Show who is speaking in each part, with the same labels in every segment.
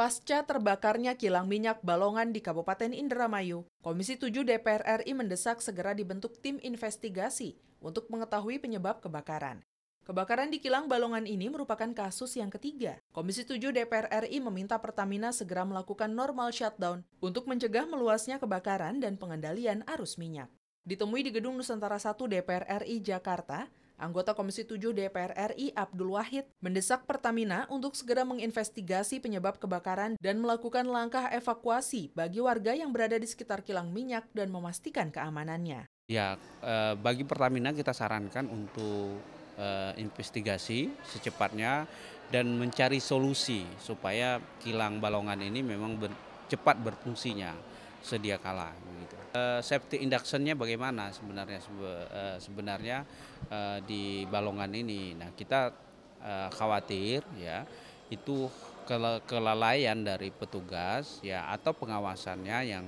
Speaker 1: Pasca terbakarnya kilang minyak Balongan di Kabupaten Indramayu, Komisi 7 DPR RI mendesak segera dibentuk tim investigasi untuk mengetahui penyebab kebakaran. Kebakaran di kilang Balongan ini merupakan kasus yang ketiga. Komisi 7 DPR RI meminta Pertamina segera melakukan normal shutdown untuk mencegah meluasnya kebakaran dan pengendalian arus minyak. Ditemui di gedung Nusantara 1 DPR RI Jakarta, anggota Komisi 7 DPR RI Abdul Wahid mendesak Pertamina untuk segera menginvestigasi penyebab kebakaran dan melakukan langkah evakuasi bagi warga yang berada di sekitar kilang minyak dan memastikan keamanannya.
Speaker 2: Ya, eh, bagi Pertamina kita sarankan untuk eh, investigasi secepatnya dan mencari solusi supaya kilang balongan ini memang ber, cepat berfungsinya sedia kala. Gitu. Uh, safety induction-nya bagaimana sebenarnya uh, sebenarnya uh, di balongan ini? Nah kita uh, khawatir ya itu kelalaian dari petugas ya atau pengawasannya yang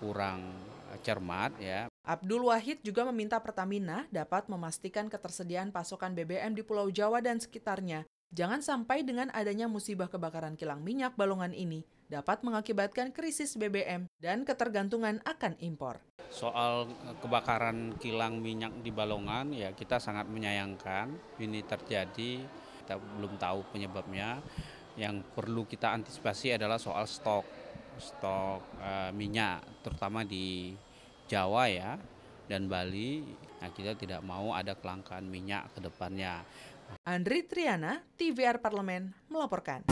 Speaker 2: kurang cermat ya. Abdul Wahid
Speaker 1: juga meminta Pertamina dapat memastikan ketersediaan pasokan BBM di Pulau Jawa dan sekitarnya Jangan sampai dengan adanya musibah kebakaran kilang minyak balongan ini dapat mengakibatkan krisis BBM dan ketergantungan akan impor.
Speaker 2: Soal e, kebakaran kilang minyak di Balongan ya kita sangat menyayangkan ini terjadi, kita belum tahu penyebabnya. Yang perlu kita antisipasi adalah soal stok stok e, minyak terutama di Jawa ya dan Bali. Nah, kita tidak mau ada kelangkaan minyak ke depannya.
Speaker 1: Andri Triana, TVR Parlemen, melaporkan.